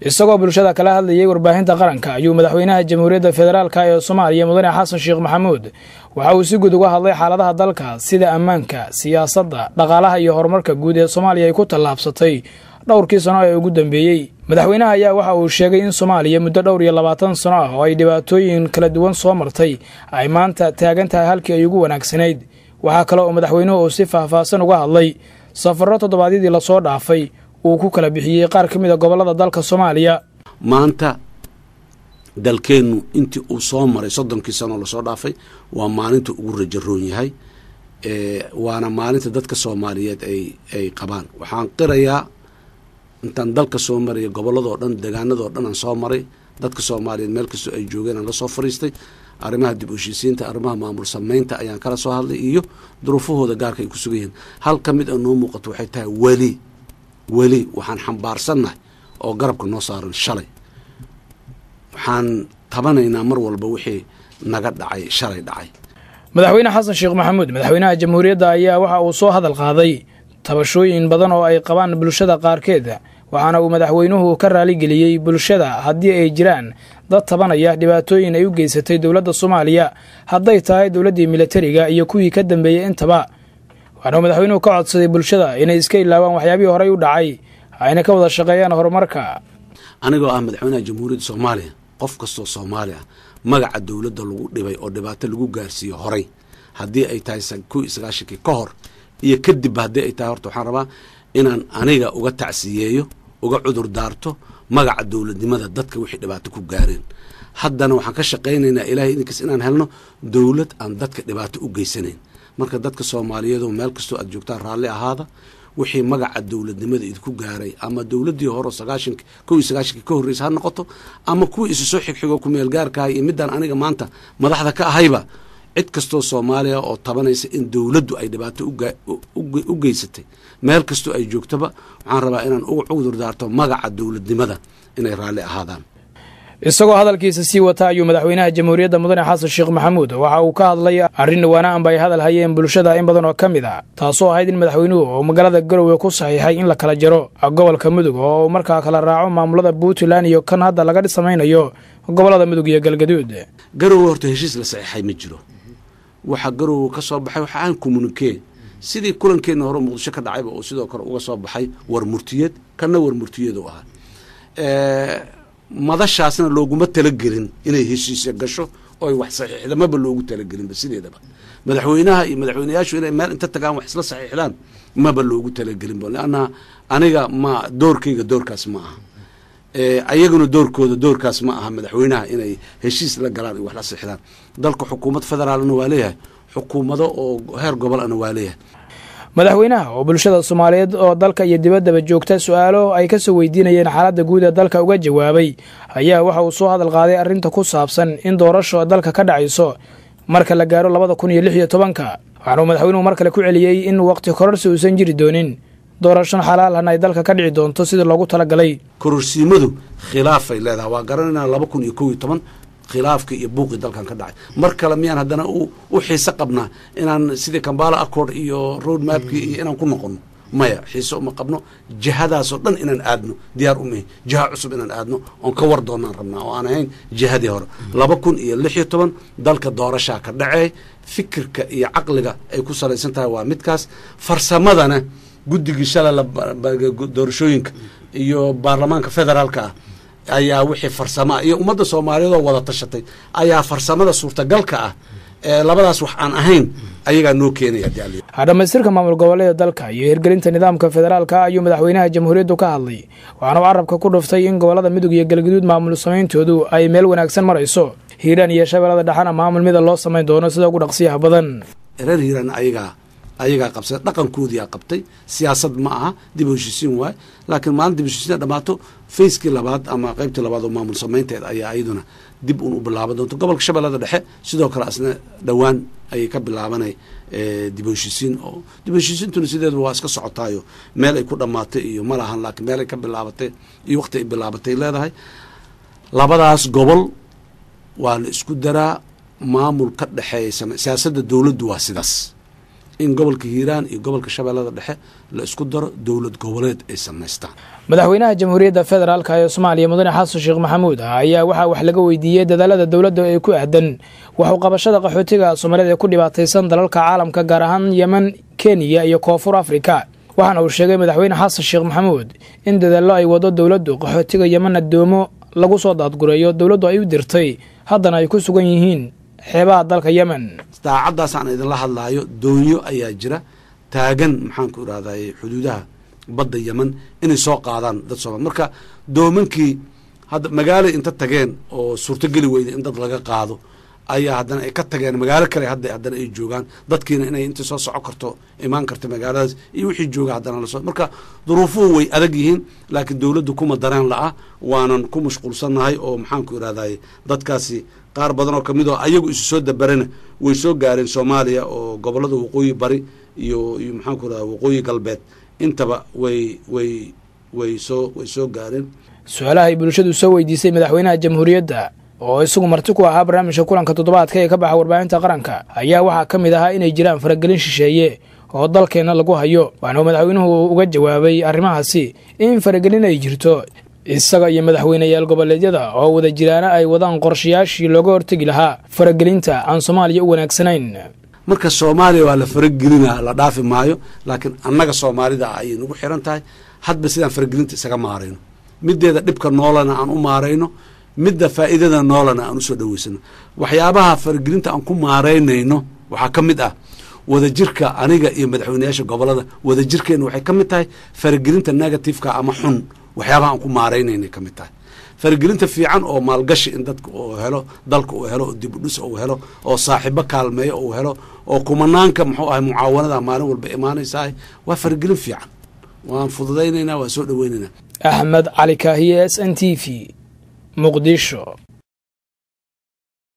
isagoo bulshada kala hadlayay warbaahinta qaranka ayuu madaxweynaha jamhuuriyadda federaalka ee soomaaliya mudane xasan sheekh maxamuud waxa uu si guud uga hadlay xaaladaha dalka sida ammaanka siyaasadda dhaqaalaha iyo horumarka guud ee soomaaliya ay ku tallaabsatay dhowrkii sano ee ugu dambeeyey madaxweynaha ayaa waxa uu sheegay in soomaaliya muddo dhowr iyo labaatan sano ah oo ay dhibaatooyin kala duwan soo martay ay maanta taagan tahay halkii ay ugu wanaagsanayd waxaa kale oo madaxweynuhu uu si faahfaahsan uga hadlay safarro toddobaadyadii lasoo dhaafay uu ku kala bixiyey qaar ka mid a gobollada dalka soomaaliya maanta dalkeennu intii uu soo maray soddonkii sanoo lasoo dhaafay waa maalinta ugu rajaroon yahay waana maalinta dadka soomaaliyeed ay qabaan waxaan qirayaa intaan dalka soo maraya gobolladoo dhan degaanadoo dhan aan soo maray dadka soomaaliyeed meel kastoo ay joogeen aan lasoo fariistay arrimaha dib ushisiinta arrimaha maamul samaynta ayaan kala soo hadlay iyo duruufahooda gaarka ay ku sugan yihiin hal ka mid a ah noo muuqato waxay tahay weli weli waxaan xambaarsannahay oo garabka noo saaran shalay waxaan tabanaynaa mar walba wixii naga dhacay shalay dhacay madaxweyne xasan sheekh maxamuud madaxweynaha jamhuuriyadda ayaa waxa uu soo hadal qaaday tabashooyin badan oo ay qabaan bulshada qaarkeed waxaana uu madaxweynuhu ka raaligeliyey bulshada haddii ay jiraan dad tabanaya dhibaatooyin ay u geysatay dowladda soomaaliya hadday tahay dowladdii milatariga iyo kuwii ka dambeeyey intaba waxaanuu madaxweynuhu ka codsaday bulshada inay iska ilaabaan waxyaabihii horay u dhacay ayna ka wada shaqeeyaan horumarka anigoo ah madaxweynaha jamhuuriyadda soomaaliya qof kastoo soomaali ah magaca dowladda lagu dhibay oo dhibaato lagu gaarsiiyo horay haddii ay tahay ku sagaashankii ka hor iyo kadibba haddii ay tahay horta waxaan rabaa inaan aniga uga tacsiyeeyo uga cudur daarto magaca dowladnimada dadka wixii dhibaato ku gaareen haddana waxaan ka shaqaynaynaa ilaahay idinkiis inaan helno dowlad aan dadka dhibaato u geysanayn marka dadka soomaaliyeedu meel kastoo aad joogtaan raalli ahaada wixii magaca dowladnimada idinku gaaray ama dowladii hore sagaashank kow iyo sagaashanki ka horreysa ha noqoto ama kuwii isu soo xigxigo kumeelgaarkahay iyo midaan aniga maanta madaxda ka ahayba cid kastoo soomaaliya oo tabanaysa in dowladdu ay dhibaato u geysatay meel kastoo ay joogtaba waxaan rabaa inaan uga cugdur daarto magaca dowladnimada inay raalli ahaadaan isagoo hadalkiisa sii wata ayuu madaxweynaha jamhuuriyadda mudane xasan sheekh maxamuud waxa uu ka hadlay arrin waanaanba ay hadal hayeen bulshada in badan oo ka mid a taasoo ahayd in madaxweynuhu oo magaalada garowe ku saxiixay in la kala jaro gobolka mudug oo markaa kala raaco maamulada puntland iyo kan hadda laga dhisamaynayo gobolada mudug iyo galgaduud garowe horta heshiis la saxiixay ma jiro waxaa garowe ka soo baxay waxa aan komunikee sidii kulankeenna hore muqdisho ka dhacayba uu sidoo kale uga soo baxay warmurtiyeed kanna war u ahaa madashaasna looguma talagelin inay heshiisya gasho ooy wax saxiixda maba loogu talagelinba sideedaba madaxweynaha iyo madaxweyneyaashu inay meel inta tagaan wax isla saxiixdaan maba loogu talagelinba leanna aniga ma doorkayga doorkaas ma aha eh, ayaguna doorkooda doorkaas ma aha madaxweynaha inay heshiis la galaan iyo wax la saxiixdaan dalka xukuumad federaalna waa leeyahay xukuumado oo heer gobolana waa leeyahay madaxweynaha oo bulshada soomaaliyeed oo dalka iyo dibaddaba joogta su'aalo ay ka soo weydiinayeen xaaladda guud ee dalka uga jawaabay ayaa waxa uu soo hadal qaaday arrinta ku saabsan in doorasho dalka ka dhacayso marka la gaaro labada kun iyo lix iyo tobanka waxaanuu madaxweynuhu mar kale ku celiyey in wakhti kororsi uusan jiri doonin doorashon xalaalhan ay dalka ka dhici doonto sidii loogu talagalay kororsiimadu khilaafay leedaha waa garanaynaa laba kun iyo kow iyo toban khilaafkii iyo buuqii dalkan ka dhacay mar kale miyaan haddana u xiise qabnaa inaan sidii kambala accord iyo road mapkii iyo inaan ku noqono maya xiise uma qabno jihadaasoo dhan inaan aadno diyaar umahi jiha cusub inaan aadno oon ka war doonaan rabnaa oo aan ahayn jihadii hore laba kun iyo lix iyo toban dalka doorashaa ka dhacey fikirka iyo caqliga ay ku salaysan tahay waa midkaas farsamadana guddigii shalay doorashooyinka iyo baarlamaanka federaalka ah ayaa wixii farsama iyo ummadda soomaaliyeed oo wada tashatay ayaa farsamada suurtagalka ah ee labadaas wax aan ahayn ayagaa noo keenayadhamaystirka maamul goboleedda dalka iyo hirgelinta nidaamka federaalka ayuu madaxweynaha jamhuuriyaddu ka hadlay waxaana u carabka ku dhuftay in gobolada midug iyo galgaduud maamul samayntoodu ay meel wanaagsan marayso hiiraan iyo shabeelada dhexana maamul mida loo samayn doono sida ugu dhaqsiyaha badan reer hiiraan ayagaa ayagaa qabsa dhaqankoodiia qabtay siyaasad ma aha dib u heshiisiin waay laakiin maalin dib heshiisiin dhammaato fayskii labaad ama qeybtii labaad oo maamul samaynteed ayaa iyaduna dib uun u bilaaban doonto gobolka shabeellada dhexe sidoo kale asna dhowaan ayay ka bilaabanay eh, dib u heshiisiin oo dib heshiisiintuna sideeduba waa iska socotaayo meel ay ku dhammaatay iyo ma lahan laakiin meel ay ka bilaabatay iyo waqti ay bilaabatay leedahay labadaas gobol waa la isku daraa maamul ka dhexeeya siyaasada dowladdu waa sidaas in gobolka hiiraan iyo gobolka shabeellada dhexe la isku daro dowlad goboleed ay samaystaan madaxweynaha jamhuuriyadda federaalk ee soomaaliya mudane xasan sheekh maxamuud ayaa waxaa wax laga weydiiyey dadaalada dowladda ee ku aadan waxuqabashada qaxootiga soomaaliyed ee ku dhibaataysan dalalka caalamka gaar ahaan yeman kenya iyo koonfur afrika waxaana uu sheegay madaxweyne xasan sheekh maxamuud in dadaallo ay wado dowladdu qaxootiga yemen adoomo lagu soo daadgureeyo dowladdu ay u dirtay haddana ay ku sugan yihiin xeebaha dalka yemen daacaddaasaan idinla hadlaayo doonyo ayaa jira taagan maxaan ku irahday xuduudaha badda yemen inay soo qaadaan dad sooma marka doomankii hadda magaala inta tageen oo suurtogeli weyda in dad laga qaado ayaa haddana ay ka tageen magaalo kale hadda haddana ay joogaan dadkiina inay intay soo soco karto imaan karto magaaladaas iyo wixii jooga haddana lasoo marka duruufuhu way adag yihiin laakiin dowladdu kuma dareen la-ah waanan ku mashquulsannahay oo maxaanku idhahdaye dadkaasi qaar badan oo kamid oo ayagu isu soo dabarana way soo gaareen soomaaliya oo gobollada waqooyi bari iyo iyo maxaan ku idhahda waqooyi galbeed intaba way way way soo way soo gaareen su-aalaha ay bulshadu soo weydiisay madaxweynaha jamhuuriyadda oo isagu marti ku ah ahaa barnaamijka kulanka toddobaadka ee ka baxa warbaahinta qaranka ayaa waxaa ka mid ahaa inay jiraan faragelin shisheeye oo dalkeenna lagu hayo waxaana uu madaxweynuhu uga jawaabay arrimahaasi in faragelin ay jirto isaga iyo madaxweyneyaal goboleedyada oo wada jiraana ay wadaan qorshayaashii looga hortegi lahaa faragelinta aan soomaaliya u wanaagsanayn marka soomaaliya waa la faragelinaa la dhaafi maayo laakiin annaga soomaalida ah ayay nagu xiran tahay hadba sidaan faragelinta isaga maarayno middeeda dhibka noolana aan u maarayno midda faa'iidada noolana aan usoo dhaweysano waxyaabaha fargelinta aan ku maaraynayno waxaa ka mid ah wadajirka aniga iyo madaxweynayaasha gobolada wadajirkeena waxay ka mid tahay fargelinta negativeka ama xun waxyaabaha aan ku maaraynayna ka mid tahay faragelinta fiican oo maalgashi in dadka uu helo dalka uu helo oo dibudhis uu helo oo saaxibo kaalmeeya uu helo oo kumanaanka muxuu ahay mucaawanada maalin walba imaanaysahay waa fargelin fiican waan fududaynaynaa waan soo dhoweynaynaa axmed cali kaahiye s n t v muqdisho